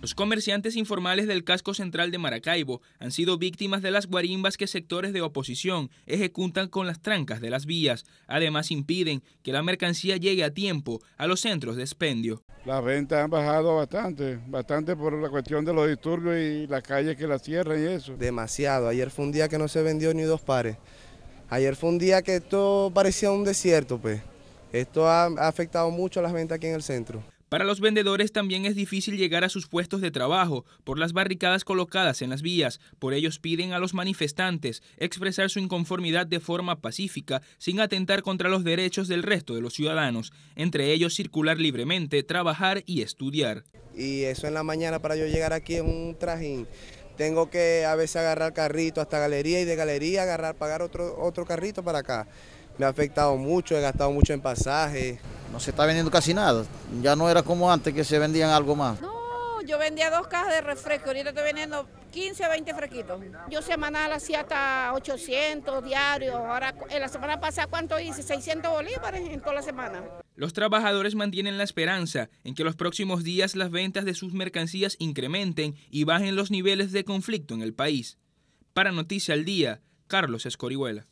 Los comerciantes informales del casco central de Maracaibo han sido víctimas de las guarimbas que sectores de oposición ejecutan con las trancas de las vías. Además impiden que la mercancía llegue a tiempo a los centros de expendio. Las ventas han bajado bastante, bastante por la cuestión de los disturbios y las calles que las cierran y eso. Demasiado, ayer fue un día que no se vendió ni dos pares. Ayer fue un día que esto parecía un desierto, pues. Esto ha afectado mucho las ventas aquí en el centro. Para los vendedores también es difícil llegar a sus puestos de trabajo por las barricadas colocadas en las vías, por ellos piden a los manifestantes expresar su inconformidad de forma pacífica sin atentar contra los derechos del resto de los ciudadanos, entre ellos circular libremente, trabajar y estudiar. Y eso en la mañana para yo llegar aquí en un trajín tengo que a veces agarrar carrito hasta galería y de galería agarrar, pagar otro, otro carrito para acá. Me ha afectado mucho, he gastado mucho en pasajes no se está vendiendo casi nada. Ya no era como antes que se vendían algo más. No, yo vendía dos cajas de refresco, ahorita estoy vendiendo 15, 20 fresquitos. Yo semanal hacía hasta 800 diarios. Ahora, en la semana pasada, ¿cuánto hice? 600 bolívares en toda la semana. Los trabajadores mantienen la esperanza en que los próximos días las ventas de sus mercancías incrementen y bajen los niveles de conflicto en el país. Para Noticia al Día, Carlos Escorihuela.